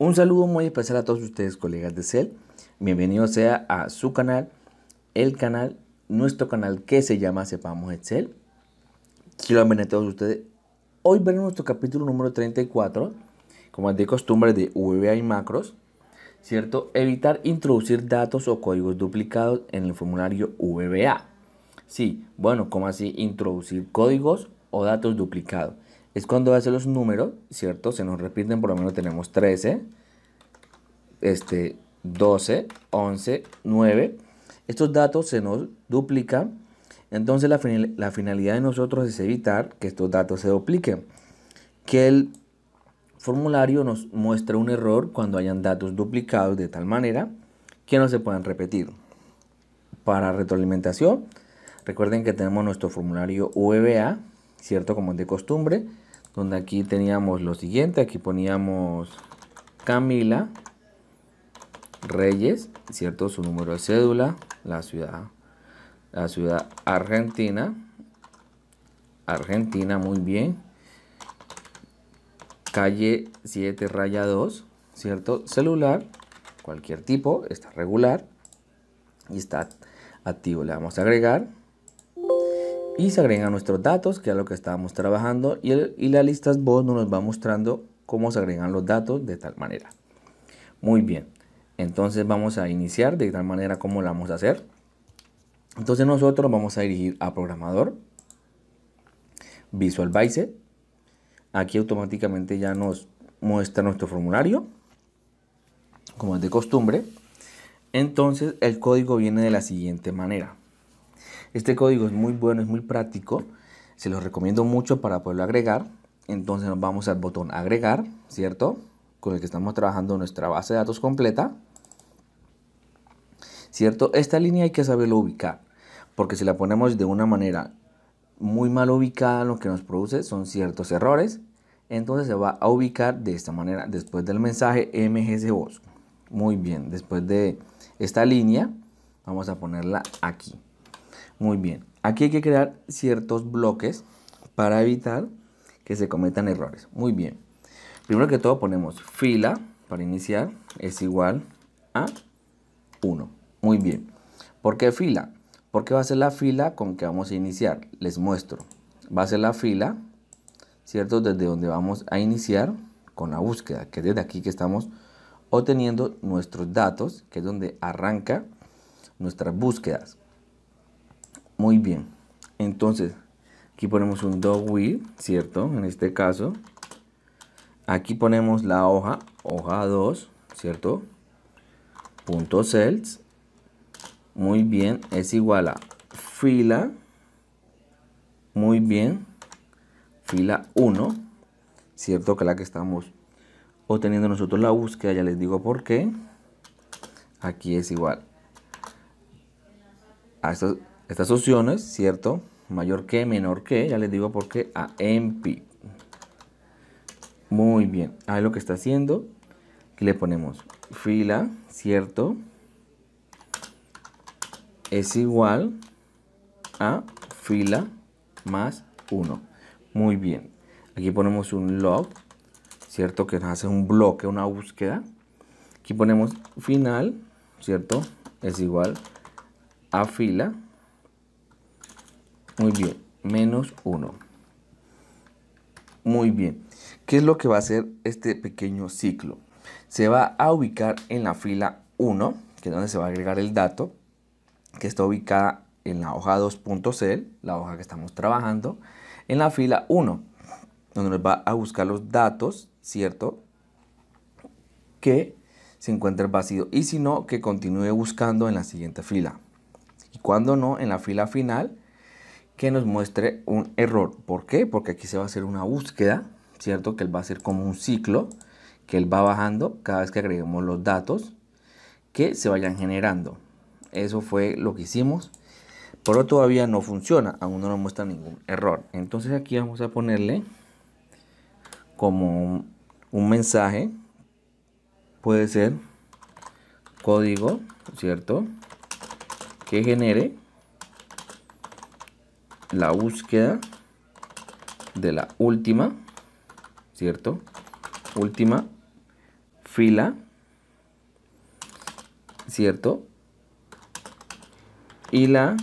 Un saludo muy especial a todos ustedes, colegas de Excel, Bienvenidos sea a su canal, el canal, nuestro canal que se llama Sepamos Excel. Quiero bienvenir a todos ustedes. Hoy veremos nuestro capítulo número 34, como es de costumbre de VBA y macros, ¿cierto? Evitar introducir datos o códigos duplicados en el formulario VBA. Sí, bueno, ¿cómo así introducir códigos o datos duplicados? es cuando hace los números, ¿cierto? Se nos repiten, por lo menos tenemos 13, este, 12, 11, 9. Estos datos se nos duplican. Entonces la, la finalidad de nosotros es evitar que estos datos se dupliquen. Que el formulario nos muestre un error cuando hayan datos duplicados de tal manera que no se puedan repetir. Para retroalimentación, recuerden que tenemos nuestro formulario UBA, ¿cierto? Como es de costumbre donde aquí teníamos lo siguiente, aquí poníamos Camila Reyes, ¿cierto? Su número de cédula, la ciudad, la ciudad argentina, Argentina, muy bien, calle 7 raya 2, ¿cierto? Celular, cualquier tipo, está regular y está activo. Le vamos a agregar y se agregan nuestros datos, que es lo que estábamos trabajando, y, el, la lista voz nos va mostrando cómo se agregan los datos de tal manera. Muy bien, entonces vamos a iniciar de tal manera como la vamos a hacer. Entonces nosotros vamos a dirigir a programador, Visual Basic. Aquí automáticamente ya nos muestra nuestro formulario, como es de costumbre. Entonces el código viene de la siguiente manera. Este código es muy bueno, es muy práctico. Se lo recomiendo mucho para poderlo agregar. Entonces nos vamos al botón agregar, ¿cierto? Con el que estamos trabajando nuestra base de datos completa. ¿Cierto? Esta línea hay que saberlo ubicar. Porque si la ponemos de una manera muy mal ubicada, lo que nos produce son ciertos errores. Entonces se va a ubicar de esta manera después del mensaje MGC Voz. Muy bien, después de esta línea, vamos a ponerla aquí. Muy bien, aquí hay que crear ciertos bloques para evitar que se cometan errores. Muy bien, primero que todo ponemos fila para iniciar es igual a 1. Muy bien, ¿por qué fila? Porque va a ser la fila con que vamos a iniciar. Les muestro, va a ser la fila, ¿cierto? Desde donde vamos a iniciar con la búsqueda, que es desde aquí que estamos obteniendo nuestros datos, que es donde arranca nuestras búsquedas. Muy bien. Entonces, aquí ponemos un dog wheel, ¿cierto? En este caso. Aquí ponemos la hoja, hoja 2, ¿cierto? Punto cells. Muy bien, es igual a fila. Muy bien. Fila 1, ¿cierto? Que la que estamos obteniendo nosotros la búsqueda, ya les digo por qué. Aquí es igual a estas opciones, ¿cierto? Mayor que, menor que, ya les digo porque a MP. Muy bien, ahí lo que está haciendo, aquí le ponemos fila, ¿cierto? Es igual a fila más 1. Muy bien, aquí ponemos un log, ¿cierto? Que nos hace un bloque, una búsqueda. Aquí ponemos final, ¿cierto? Es igual a fila muy bien, menos 1. Muy bien. ¿Qué es lo que va a hacer este pequeño ciclo? Se va a ubicar en la fila 1, que es donde se va a agregar el dato, que está ubicada en la hoja 2.0 la hoja que estamos trabajando, en la fila 1, donde nos va a buscar los datos, ¿cierto? Que se el vacío y si no, que continúe buscando en la siguiente fila. Y cuando no, en la fila final, que nos muestre un error. ¿Por qué? Porque aquí se va a hacer una búsqueda, ¿cierto? Que él va a ser como un ciclo, que él va bajando cada vez que agreguemos los datos que se vayan generando. Eso fue lo que hicimos, pero todavía no funciona, aún no nos muestra ningún error. Entonces aquí vamos a ponerle como un, un mensaje, puede ser código, ¿cierto? Que genere la búsqueda de la última, ¿cierto? Última fila, ¿cierto? Y la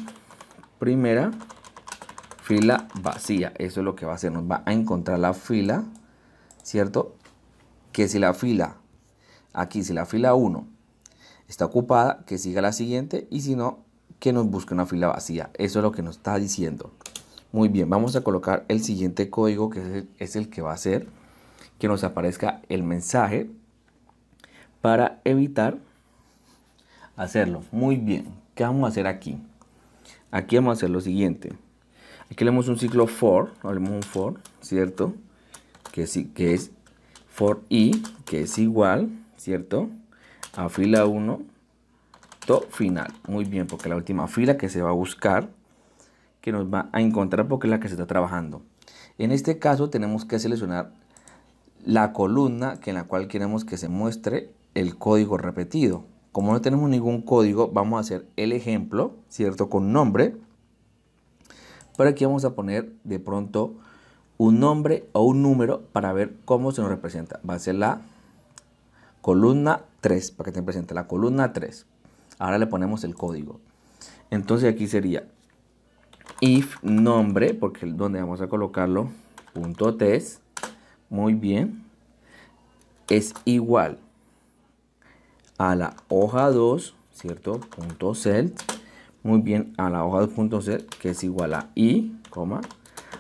primera fila vacía. Eso es lo que va a hacer. Nos va a encontrar la fila, ¿cierto? Que si la fila, aquí si la fila 1 está ocupada, que siga la siguiente y si no, que nos busque una fila vacía. Eso es lo que nos está diciendo. Muy bien, vamos a colocar el siguiente código que es el, que va a hacer que nos aparezca el mensaje para evitar hacerlo. Muy bien, ¿qué vamos a hacer aquí? Aquí vamos a hacer lo siguiente. Aquí le damos un ciclo for, hablemos un for, ¿cierto? Que, que es for i, que es igual, ¿cierto? A fila 1 final. Muy bien, porque la última fila que se va a buscar, que nos va a encontrar porque es la que se está trabajando. En este caso tenemos que seleccionar la columna que en la cual queremos que se muestre el código repetido. Como no tenemos ningún código, vamos a hacer el ejemplo, ¿cierto? Con nombre. Pero aquí vamos a poner de pronto un nombre o un número para ver cómo se nos representa. Va a ser la columna 3, para que te presente la columna 3. Ahora le ponemos el código. Entonces aquí sería if nombre, porque es donde vamos a colocarlo, punto test, muy bien, es igual a la hoja 2, ¿cierto? Punto cell, muy bien, a la hoja cell que es igual a i, coma,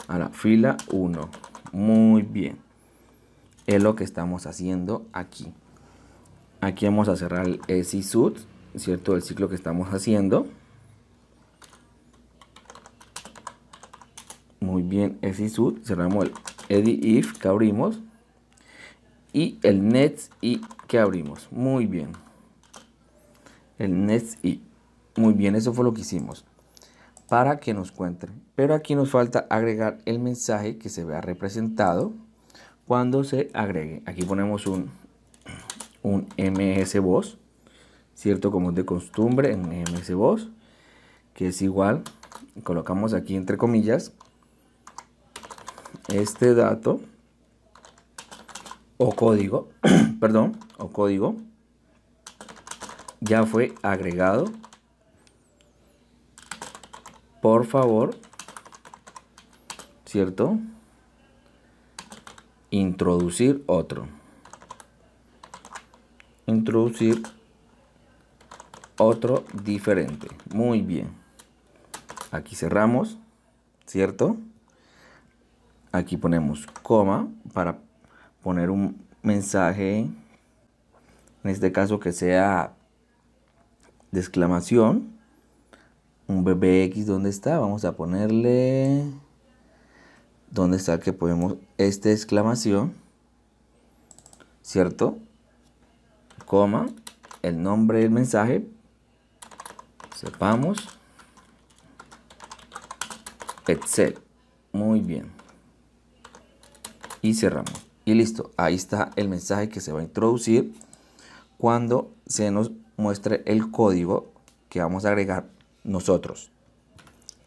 a la fila 1. Muy bien. Es lo que estamos haciendo aquí. Aquí vamos a cerrar el suit. ¿cierto?, el ciclo que estamos haciendo. Muy bien, es y sud, cerramos el edit if que abrimos y el net y que abrimos. Muy bien. El net y. Muy bien, eso fue lo que hicimos para que nos cuente. Pero aquí nos falta agregar el mensaje que se vea representado cuando se agregue. Aquí ponemos un, un MS ¿cierto? Como es de costumbre en ms voz que es igual, colocamos aquí entre comillas, este dato o código, perdón, o código, ya fue agregado. Por favor, ¿cierto? Introducir otro. Introducir otro diferente. Muy bien. Aquí cerramos, ¿cierto? Aquí ponemos coma para poner un mensaje, en este caso que sea de exclamación. Un x ¿dónde está? Vamos a ponerle... ¿Dónde está que podemos esta exclamación? ¿Cierto? Coma, el nombre del mensaje, sepamos Excel. Muy bien. Y cerramos. Y listo. Ahí está el mensaje que se va a introducir cuando se nos muestre el código que vamos a agregar nosotros.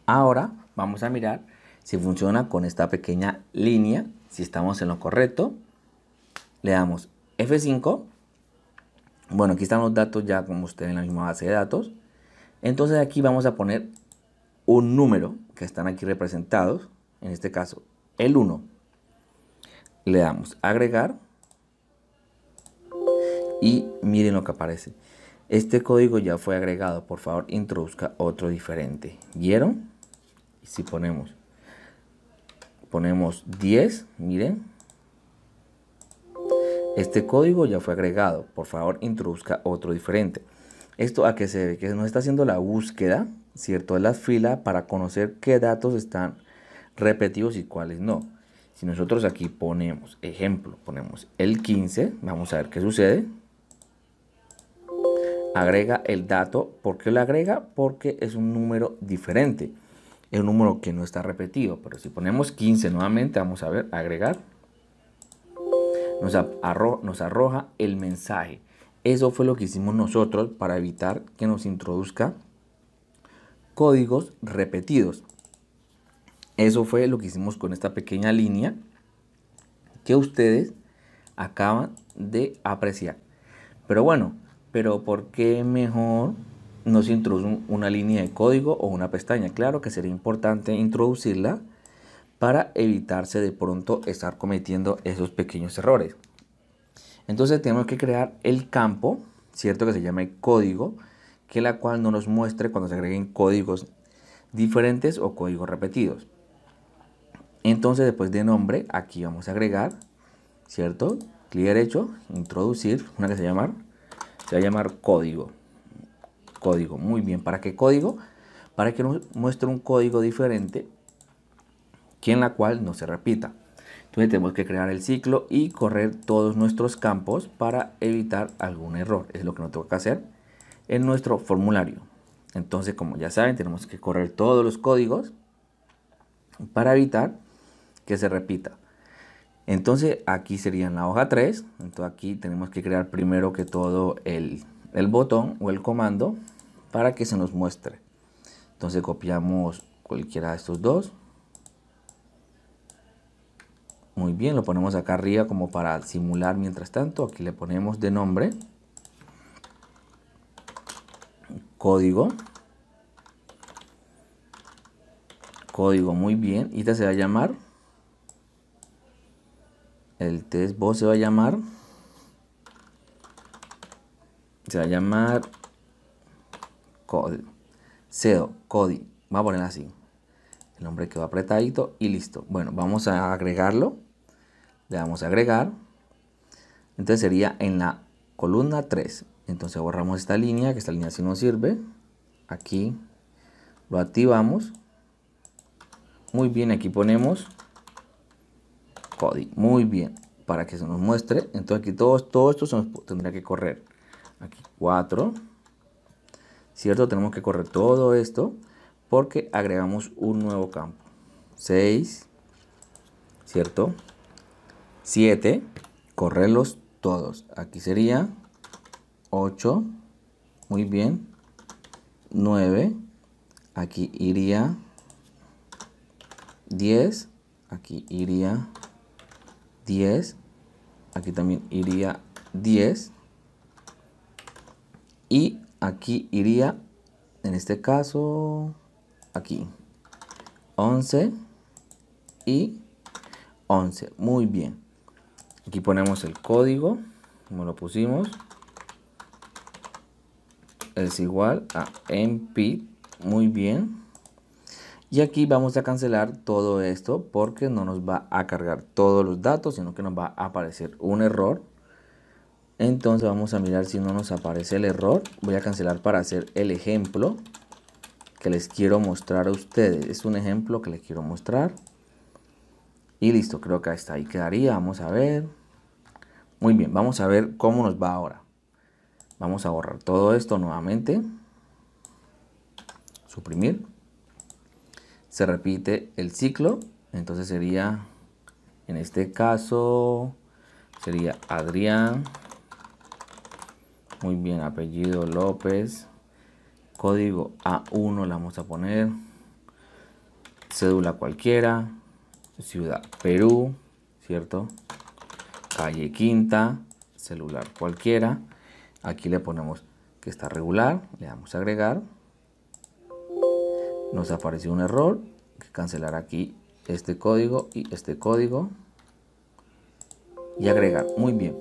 Ahora vamos a mirar si funciona con esta pequeña línea, si estamos en lo correcto. Le damos F5. Bueno, aquí están los datos ya como usted en la misma base de datos. Entonces aquí vamos a poner un número que están aquí representados, en este caso el 1. Le damos agregar y miren lo que aparece. Este código ya fue agregado, por favor introduzca otro diferente. ¿Vieron? Si ponemos, ponemos 10, miren. Este código ya fue agregado, por favor introduzca otro diferente. ¿Esto a que se ve, Que nos está haciendo la búsqueda, ¿cierto? De la fila para conocer qué datos están repetidos y cuáles no. Si nosotros aquí ponemos, ejemplo, ponemos el 15, vamos a ver qué sucede. Agrega el dato. ¿Por qué lo agrega? Porque es un número diferente. Es un número que no está repetido. Pero si ponemos 15 nuevamente, vamos a ver, agregar. Nos, nos arroja el mensaje. Eso fue lo que hicimos nosotros para evitar que nos introduzca códigos repetidos. Eso fue lo que hicimos con esta pequeña línea que ustedes acaban de apreciar. Pero bueno, pero ¿por qué mejor no se introduce una línea de código o una pestaña? Claro que sería importante introducirla para evitarse de pronto estar cometiendo esos pequeños errores. Entonces tenemos que crear el campo, ¿cierto? Que se llame código, que la cual no nos muestre cuando se agreguen códigos diferentes o códigos repetidos. Entonces después de nombre, aquí vamos a agregar, ¿cierto? Clic derecho, introducir, una que se llamar, se va a llamar código. Código, muy bien, ¿para qué código? Para que nos muestre un código diferente, que en la cual no se repita. Entonces tenemos que crear el ciclo y correr todos nuestros campos para evitar algún error. Es lo que nos toca hacer en nuestro formulario. Entonces, como ya saben, tenemos que correr todos los códigos para evitar que se repita. Entonces, aquí sería en la hoja 3. Entonces, aquí tenemos que crear primero que todo el, el botón o el comando para que se nos muestre. Entonces, copiamos cualquiera de estos dos. Muy bien, lo ponemos acá arriba como para simular mientras tanto. Aquí le ponemos de nombre. Código. Código, muy bien. Y esta se va a llamar. El test voz se va a llamar. Se va a llamar. Código. Cedo, Cody. Va a poner así. El nombre va apretadito y listo. Bueno, vamos a agregarlo le damos a agregar, entonces sería en la columna 3, entonces borramos esta línea, que esta línea sí nos sirve, aquí lo activamos, muy bien, aquí ponemos código, muy bien, para que se nos muestre, entonces aquí todo, todos esto se nos tendría que correr, aquí 4, ¿cierto? Tenemos que correr todo esto porque agregamos un nuevo campo. 6, ¿cierto? 7, correrlos todos. Aquí sería 8, muy bien, 9, aquí iría 10, aquí iría 10, aquí también iría 10 y aquí iría, en este caso, aquí 11 y 11, muy bien. Aquí ponemos el código, como lo pusimos. Es igual a mp, muy bien. Y aquí vamos a cancelar todo esto porque no nos va a cargar todos los datos, sino que nos va a aparecer un error. Entonces vamos a mirar si no nos aparece el error. Voy a cancelar para hacer el ejemplo que les quiero mostrar a ustedes. Es un ejemplo que les quiero mostrar. Y listo, creo que está, ahí quedaría. Vamos a ver. Muy bien, vamos a ver cómo nos va ahora. Vamos a borrar todo esto nuevamente. Suprimir. Se repite el ciclo. Entonces sería, en este caso, sería Adrián. Muy bien, apellido López. Código A1 la vamos a poner. Cédula cualquiera. Ciudad Perú, ¿cierto? calle quinta, celular cualquiera. Aquí le ponemos que está regular, le damos a agregar. Nos apareció un error, que cancelar aquí este código y este código. Y agregar, muy bien.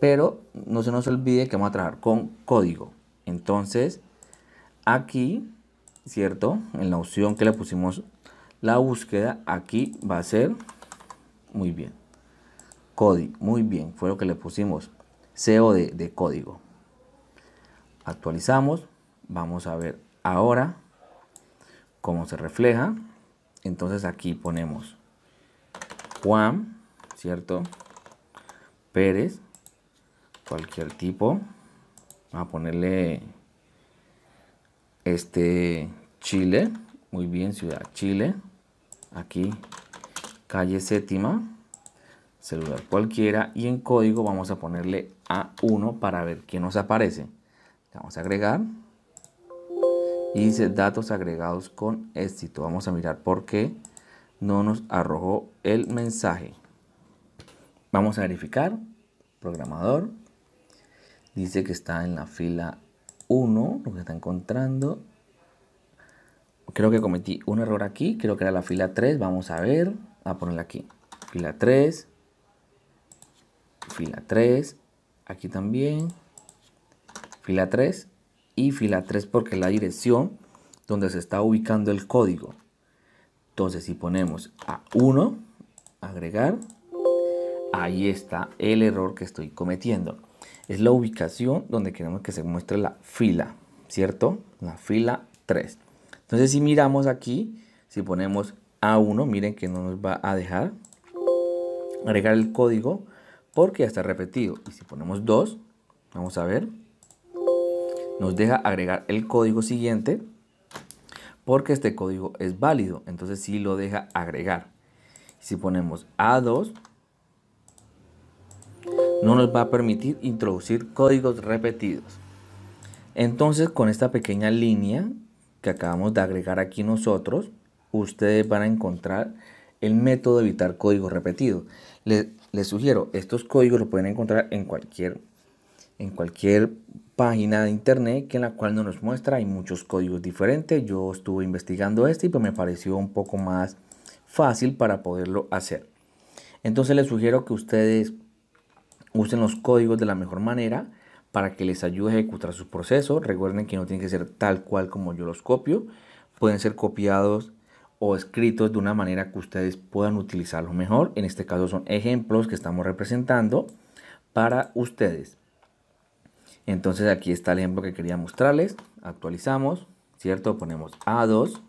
Pero no se nos olvide que vamos a trabajar con código. Entonces, aquí, ¿cierto? En la opción que le pusimos la búsqueda, aquí va a ser, muy bien, Cody, muy bien, fue lo que le pusimos. SEO de, de código. Actualizamos. Vamos a ver ahora cómo se refleja. Entonces aquí ponemos Juan, ¿cierto? Pérez, cualquier tipo. Vamos a ponerle este Chile. Muy bien, ciudad Chile. Aquí, calle séptima celular cualquiera y en código vamos a ponerle A1 para ver qué nos aparece. Vamos a agregar y dice datos agregados con éxito. Vamos a mirar por qué no nos arrojó el mensaje. Vamos a verificar. Programador. Dice que está en la fila 1, lo que está encontrando. Creo que cometí un error aquí, creo que era la fila 3. Vamos a ver, a ponerla aquí. Fila 3, fila 3, aquí también, fila 3 y fila 3 porque es la dirección donde se está ubicando el código. Entonces si ponemos a 1, agregar, ahí está el error que estoy cometiendo. Es la ubicación donde queremos que se muestre la fila, ¿cierto? La fila 3. Entonces si miramos aquí, si ponemos A1, miren que no nos va a dejar agregar el código porque ya está repetido. Y si ponemos 2, vamos a ver, nos deja agregar el código siguiente porque este código es válido, entonces sí lo deja agregar. Si ponemos A2, no nos va a permitir introducir códigos repetidos. Entonces con esta pequeña línea que acabamos de agregar aquí nosotros, ustedes van a encontrar el método de evitar código repetido les sugiero, estos códigos los pueden encontrar en cualquier, en cualquier página de internet que en la cual no nos muestra, hay muchos códigos diferentes. Yo estuve investigando este y pues, me pareció un poco más fácil para poderlo hacer. Entonces les sugiero que ustedes usen los códigos de la mejor manera para que les ayude a ejecutar su proceso. Recuerden que no tienen que ser tal cual como yo los copio. Pueden ser copiados o escritos de una manera que ustedes puedan utilizarlo mejor. En este caso son ejemplos que estamos representando para ustedes. Entonces aquí está el ejemplo que quería mostrarles. Actualizamos, ¿cierto? Ponemos A2.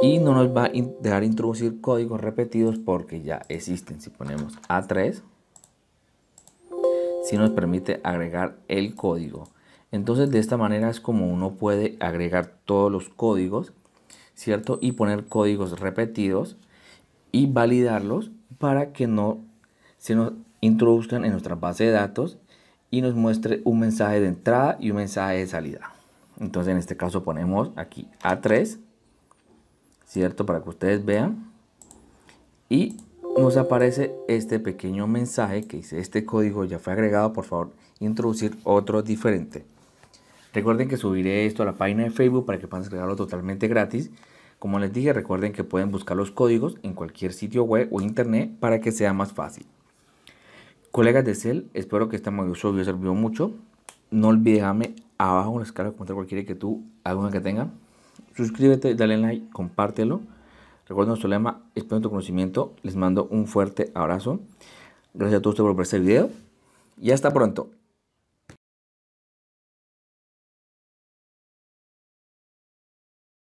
Y no nos va a dejar introducir códigos repetidos porque ya existen. Si ponemos A3, si nos permite agregar el código. Entonces de esta manera es como uno puede agregar todos los códigos y poner códigos repetidos y validarlos para que no se nos introduzcan en nuestra base de datos y nos muestre un mensaje de entrada y un mensaje de salida. Entonces en este caso ponemos aquí A3, ¿cierto? Para que ustedes vean. Y nos aparece este pequeño mensaje que dice, este código ya fue agregado, por favor, introducir otro diferente. Recuerden que subiré esto a la página de Facebook para que puedan descargarlo totalmente gratis. Como les dije, recuerden que pueden buscar los códigos en cualquier sitio web o internet para que sea más fácil. Colegas de Cell, espero que este video servido mucho. No olviden dejarme abajo en la escala comentar cualquiera que tú, alguna que tenga. Suscríbete, dale like, compártelo. Recuerden nuestro lema, espero tu conocimiento. Les mando un fuerte abrazo. Gracias a todos por ver este video. Y hasta pronto.